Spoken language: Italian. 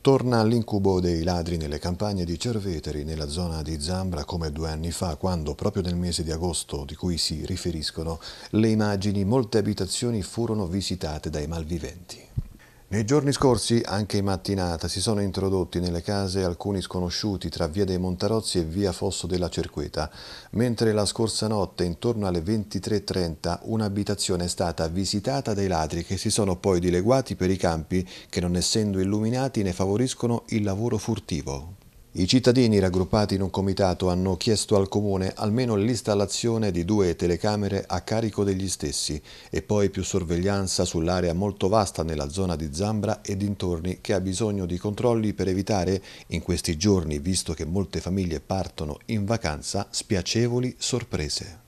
Torna l'incubo dei ladri nelle campagne di Cerveteri, nella zona di Zambra, come due anni fa, quando, proprio nel mese di agosto di cui si riferiscono le immagini, molte abitazioni furono visitate dai malviventi. Nei giorni scorsi, anche in mattinata, si sono introdotti nelle case alcuni sconosciuti tra via dei Montarozzi e via Fosso della Cerqueta, mentre la scorsa notte, intorno alle 23.30, un'abitazione è stata visitata dai ladri che si sono poi dileguati per i campi che, non essendo illuminati, ne favoriscono il lavoro furtivo. I cittadini raggruppati in un comitato hanno chiesto al Comune almeno l'installazione di due telecamere a carico degli stessi e poi più sorveglianza sull'area molto vasta nella zona di Zambra e dintorni che ha bisogno di controlli per evitare, in questi giorni, visto che molte famiglie partono in vacanza, spiacevoli sorprese.